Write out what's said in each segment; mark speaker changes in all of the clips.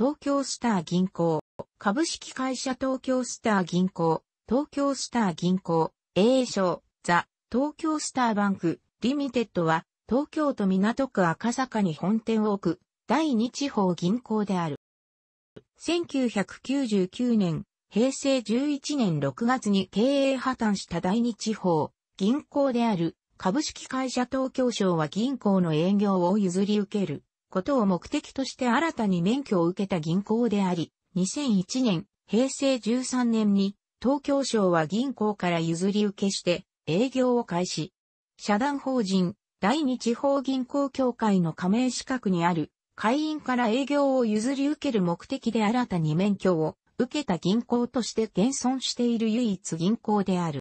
Speaker 1: 東京スター銀行、株式会社東京スター銀行、東京スター銀行、英商、ザ、東京スターバンク、リミテッドは、東京都港区赤坂に本店を置く、第二地方銀行である。1999年、平成11年6月に経営破綻した第二地方、銀行である、株式会社東京省は銀行の営業を譲り受ける。ことを目的として新たに免許を受けた銀行であり、2001年、平成13年に東京省は銀行から譲り受けして営業を開始。社団法人、第二地方銀行協会の加盟資格にある会員から営業を譲り受ける目的で新たに免許を受けた銀行として現存している唯一銀行である。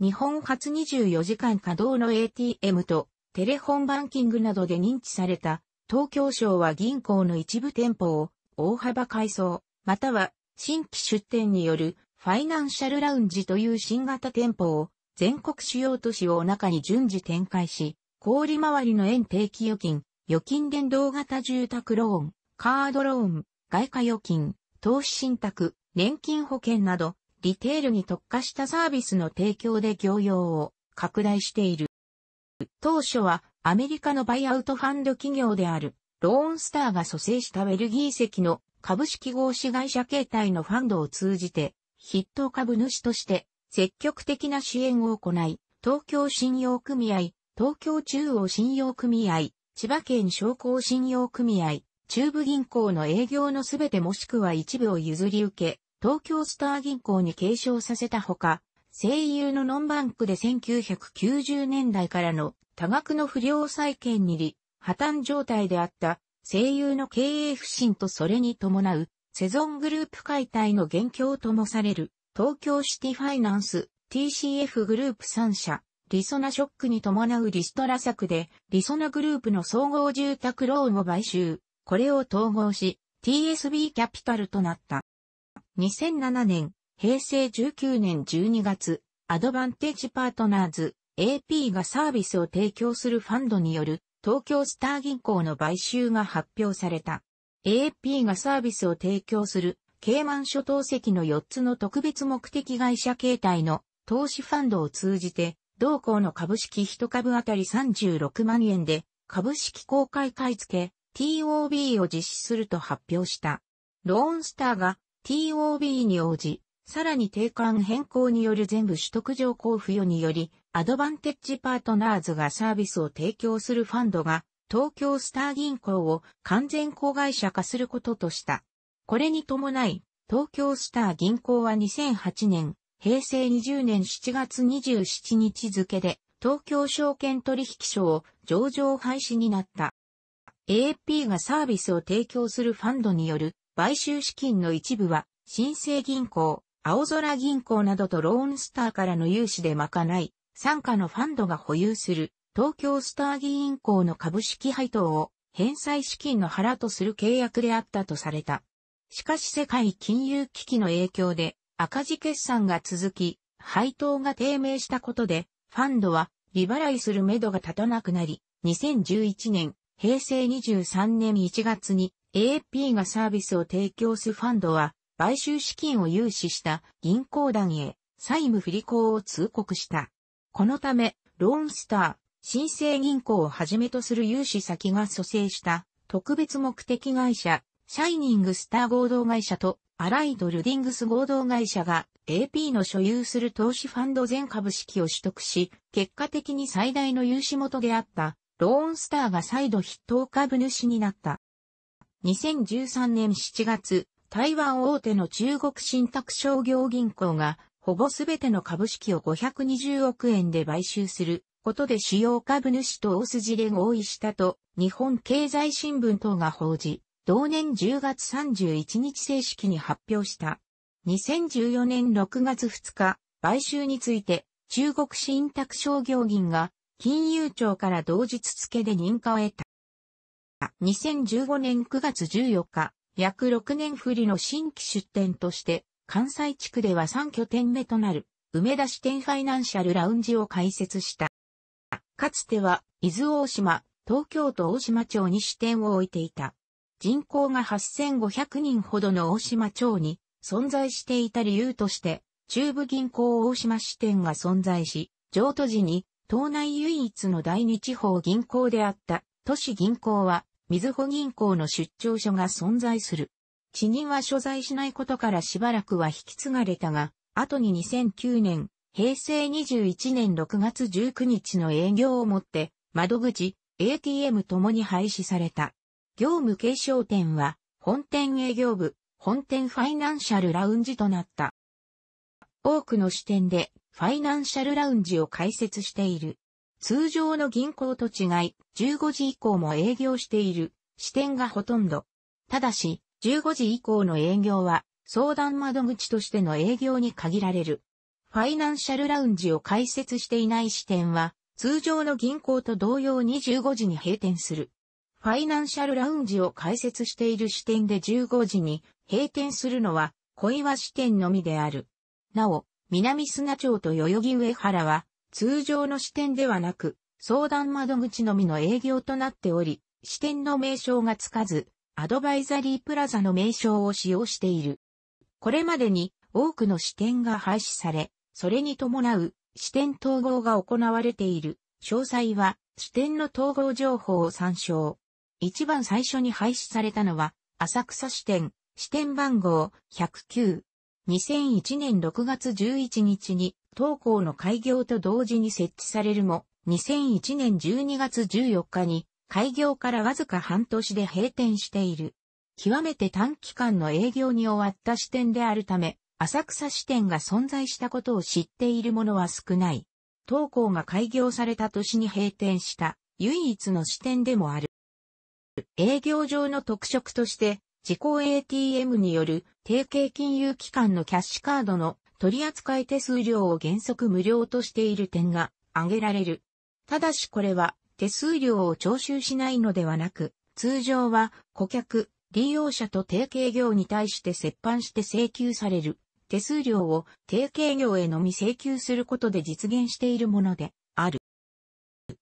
Speaker 1: 日本初24時間稼働の ATM とテレフォンバンキングなどで認知された東京省は銀行の一部店舗を大幅改装、または新規出店によるファイナンシャルラウンジという新型店舗を全国主要都市を中に順次展開し、小売回りの円定期預金、預金連動型住宅ローン、カードローン、外貨預金、投資信託、年金保険など、リテールに特化したサービスの提供で業用を拡大している。当初はアメリカのバイアウトファンド企業である、ローンスターが蘇生したベルギー籍の株式合資会社形態のファンドを通じて、筆頭株主として積極的な支援を行い、東京信用組合、東京中央信用組合、千葉県商工信用組合、中部銀行の営業のすべてもしくは一部を譲り受け、東京スター銀行に継承させたほか、声優のノンバンクで1990年代からの多額の不良債権に利、破綻状態であった声優の経営不振とそれに伴うセゾングループ解体の現況ともされる東京シティファイナンス TCF グループ3社リソナショックに伴うリストラ策でリソナグループの総合住宅ローンを買収これを統合し TSB キャピタルとなった2007年平成19年12月アドバンテージパートナーズ AP がサービスを提供するファンドによる東京スター銀行の買収が発表された。AP がサービスを提供するケイマン諸島籍の4つの特別目的会社形態の投資ファンドを通じて、同行の株式1株当たり36万円で株式公開買い付け TOB を実施すると発表した。ローンスターが TOB に応じ、さらに定款変更による全部取得条項付与により、アドバンテッジパートナーズがサービスを提供するファンドが、東京スター銀行を完全子会社化することとした。これに伴い、東京スター銀行は2008年、平成20年7月27日付で、東京証券取引所を上場廃止になった。a p がサービスを提供するファンドによる買収資金の一部は、新生銀行、青空銀行などとローンスターからの融資で賄い、傘下のファンドが保有する東京スター議員公の株式配当を返済資金の腹とする契約であったとされた。しかし世界金融危機の影響で赤字決算が続き、配当が低迷したことで、ファンドは利払いするめどが立たなくなり、2011年、平成23年1月に a p がサービスを提供するファンドは、買収資金を融資した銀行団へ債務不履行を通告した。このため、ローンスター、新生銀行をはじめとする融資先が蘇生した特別目的会社、シャイニングスター合同会社とアライドルディングス合同会社が AP の所有する投資ファンド全株式を取得し、結果的に最大の融資元であったローンスターが再度筆頭株主になった。2013年7月、台湾大手の中国信託商業銀行がほぼすべての株式を520億円で買収することで主要株主と大筋で合意したと、日本経済新聞等が報じ、同年10月31日正式に発表した。2014年6月2日、買収について、中国信託商業銀が、金融庁から同日付で認可を得た。2015年9月14日、約6年振りの新規出店として、関西地区では3拠点目となる、梅田支店ファイナンシャルラウンジを開設した。かつては、伊豆大島、東京都大島町に支店を置いていた。人口が8500人ほどの大島町に存在していた理由として、中部銀行大島支店が存在し、譲渡時に、島内唯一の第二地方銀行であった、都市銀行は、みずほ銀行の出張所が存在する。死人は所在しないことからしばらくは引き継がれたが、後に2009年、平成21年6月19日の営業をもって、窓口、ATM ともに廃止された。業務継承店は、本店営業部、本店ファイナンシャルラウンジとなった。多くの支店で、ファイナンシャルラウンジを開設している。通常の銀行と違い、15時以降も営業している支店がほとんど。ただし、15時以降の営業は相談窓口としての営業に限られる。ファイナンシャルラウンジを開設していない支店は通常の銀行と同様に15時に閉店する。ファイナンシャルラウンジを開設している支店で15時に閉店するのは小岩支店のみである。なお、南砂町と代々木上原は通常の支店ではなく相談窓口のみの営業となっており、支店の名称がつかず、アドバイザリープラザの名称を使用している。これまでに多くの支店が廃止され、それに伴う支店統合が行われている。詳細は支店の統合情報を参照。一番最初に廃止されたのは、浅草支店、支店番号109。2001年6月11日に、当校の開業と同時に設置されるも、2001年12月14日に、開業からわずか半年で閉店している。極めて短期間の営業に終わった支店であるため、浅草支店が存在したことを知っている者は少ない。東校が開業された年に閉店した唯一の支店でもある。営業上の特色として、自己 ATM による提携金融機関のキャッシュカードの取扱手数料を原則無料としている点が挙げられる。ただしこれは手数料を徴収しないのではなく、通常は顧客、利用者と提携業に対して折半して請求される手数料を提携業へのみ請求することで実現しているものである。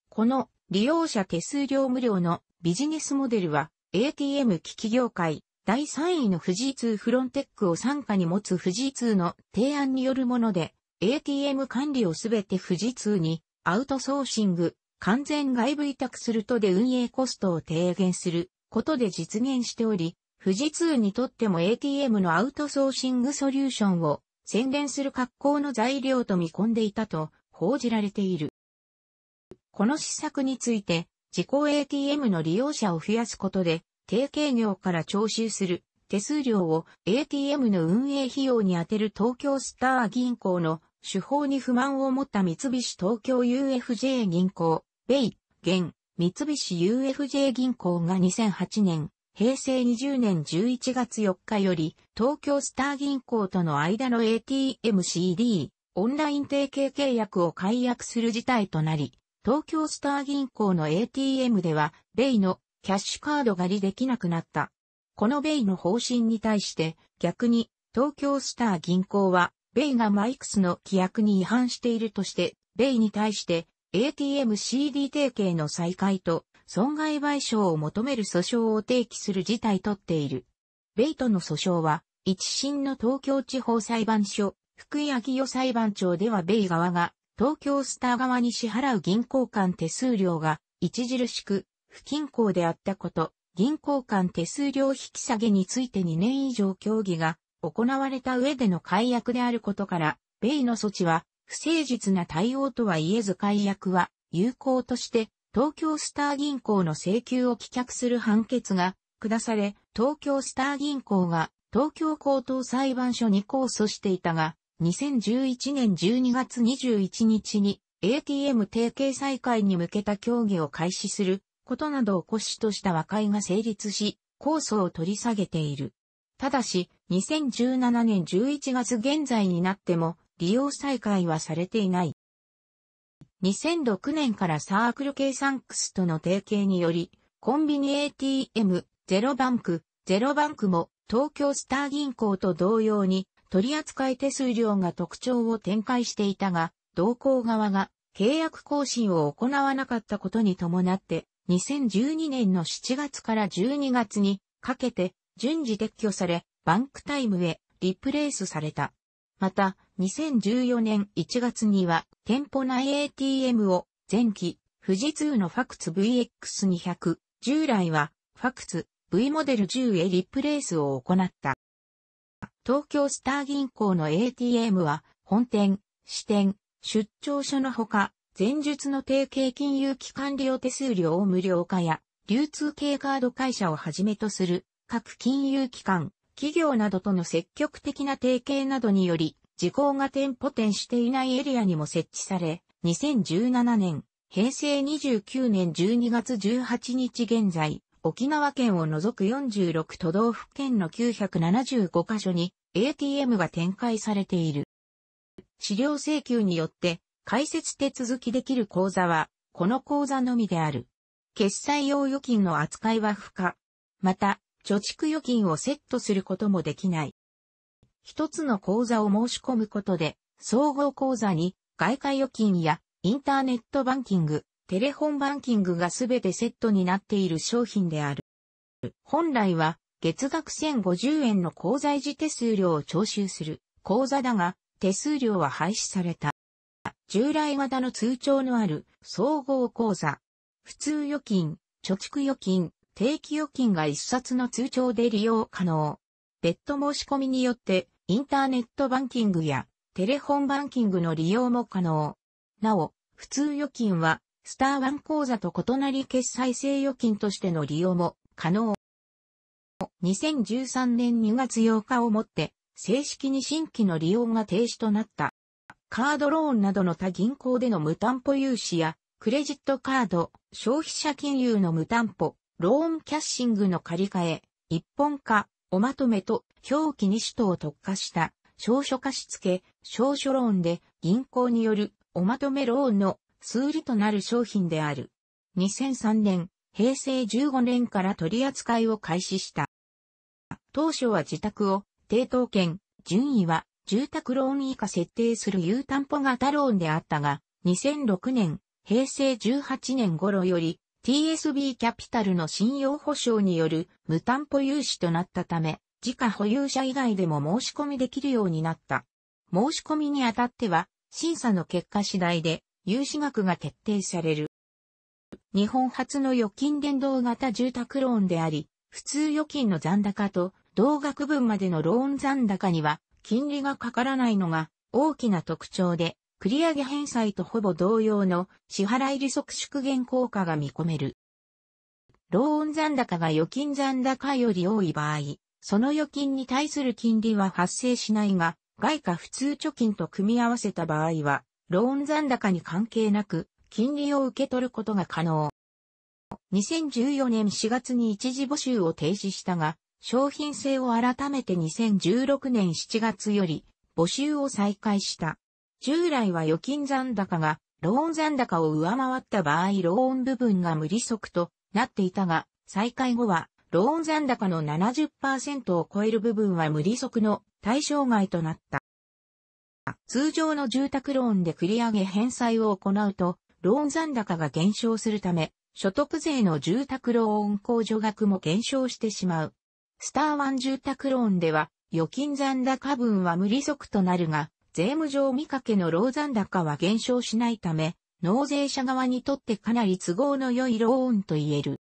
Speaker 1: この利用者手数料無料のビジネスモデルは ATM 機器業界第3位の富士通フロンテックを傘下に持つ富士通の提案によるもので ATM 管理をすべて富士通にアウトソーシング完全外部委託するとで運営コストを低減することで実現しており、富士通にとっても ATM のアウトソーシングソリューションを宣伝する格好の材料と見込んでいたと報じられている。この施策について、自己 ATM の利用者を増やすことで、提携業から徴収する手数料を ATM の運営費用に充てる東京スター銀行の手法に不満を持った三菱東京 UFJ 銀行、米、現、三菱 UFJ 銀行が2008年、平成20年11月4日より、東京スター銀行との間の ATMCD、オンライン提携契約を解約する事態となり、東京スター銀行の ATM では、米のキャッシュカードが利できなくなった。この米の方針に対して、逆に、東京スター銀行は、米がマイクスの規約に違反しているとして、米に対して、ATMCD 提携の再開と損害賠償を求める訴訟を提起する事態とっている。ベイトの訴訟は、一審の東京地方裁判所、福井昭代裁判長ではベイ側が、東京スター側に支払う銀行間手数料が、著しく、不均衡であったこと、銀行間手数料引き下げについて2年以上協議が行われた上での解約であることから、米の措置は不誠実な対応とは言えず解約は有効として東京スター銀行の請求を棄却する判決が下され、東京スター銀行が東京高等裁判所に控訴していたが、2011年12月21日に ATM 提携再開に向けた協議を開始することなどを骨子とした和解が成立し、控訴を取り下げている。ただし、2017年11月現在になっても、利用再開はされていない。2006年からサークル系サンクスとの提携により、コンビニ ATM、ゼロバンク、ゼロバンクも東京スター銀行と同様に取扱手数料が特徴を展開していたが、同行側が契約更新を行わなかったことに伴って、2012年の7月から12月にかけて順次撤去され、バンクタイムへリプレイスされた。また、2014年1月には店舗内 ATM を前期、富士通のファクツ VX200、従来はファクツ V モデル10へリプレイスを行った。東京スター銀行の ATM は本店、支店、出張所のほか、前述の提携金融機関利用手数料を無料化や、流通系カード会社をはじめとする各金融機関、企業などとの積極的な提携などにより、時効が店舗店していないエリアにも設置され、2017年、平成29年12月18日現在、沖縄県を除く46都道府県の975カ所に ATM が展開されている。資料請求によって開設手続きできる口座は、この口座のみである。決済用預金の扱いは不可。また、貯蓄預金をセットすることもできない。一つの口座を申し込むことで、総合口座に外貨預金やインターネットバンキング、テレホンバンキングがすべてセットになっている商品である。本来は月額1050円の口座維持手数料を徴収する口座だが、手数料は廃止された。従来型の通帳のある総合口座、普通預金、貯蓄預金、定期預金が一冊の通帳で利用可能。別途申し込みによってインターネットバンキングやテレホンバンキングの利用も可能。なお、普通預金は、スターワン口座と異なり決済制預金としての利用も可能。2013年2月8日をもって、正式に新規の利用が停止となった。カードローンなどの他銀行での無担保融資や、クレジットカード、消費者金融の無担保、ローンキャッシングの借り換え、一本化、おまとめと表記に首都を特化した証書貸付、証書ローンで銀行によるおまとめローンの数理となる商品である。2003年、平成15年から取り扱いを開始した。当初は自宅を、抵当権、順位は住宅ローン以下設定する有担保型ローンであったが、2006年、平成18年頃より TSB キャピタルの信用保証による無担保融資となったため、自家保有者以外でも申し込みできるようになった。申し込みにあたっては、審査の結果次第で融資額が決定される。日本初の預金伝動型住宅ローンであり、普通預金の残高と同額分までのローン残高には金利がかからないのが大きな特徴で、繰上返済とほぼ同様の支払い利息縮減効果が見込める。ローン残高が預金残高より多い場合、その預金に対する金利は発生しないが、外貨普通貯金と組み合わせた場合は、ローン残高に関係なく、金利を受け取ることが可能。2014年4月に一時募集を停止したが、商品性を改めて2016年7月より募集を再開した。従来は預金残高がローン残高を上回った場合ローン部分が無利息となっていたが、再開後はローン残高の70%を超える部分は無利息の対象外となった。通常の住宅ローンで繰り上げ返済を行うと、ローン残高が減少するため、所得税の住宅ローン控除額も減少してしまう。スターワン住宅ローンでは、預金残高分は無利息となるが、税務上見かけの老残高は減少しないため、納税者側にとってかなり都合の良いローンと言える。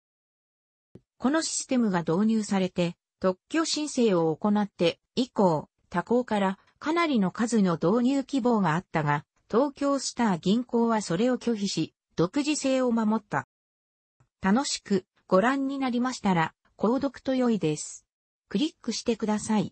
Speaker 1: このシステムが導入されて、特許申請を行って以降、他行からかなりの数の導入希望があったが、東京スター銀行はそれを拒否し、独自性を守った。楽しくご覧になりましたら、購読と良いです。クリックしてください。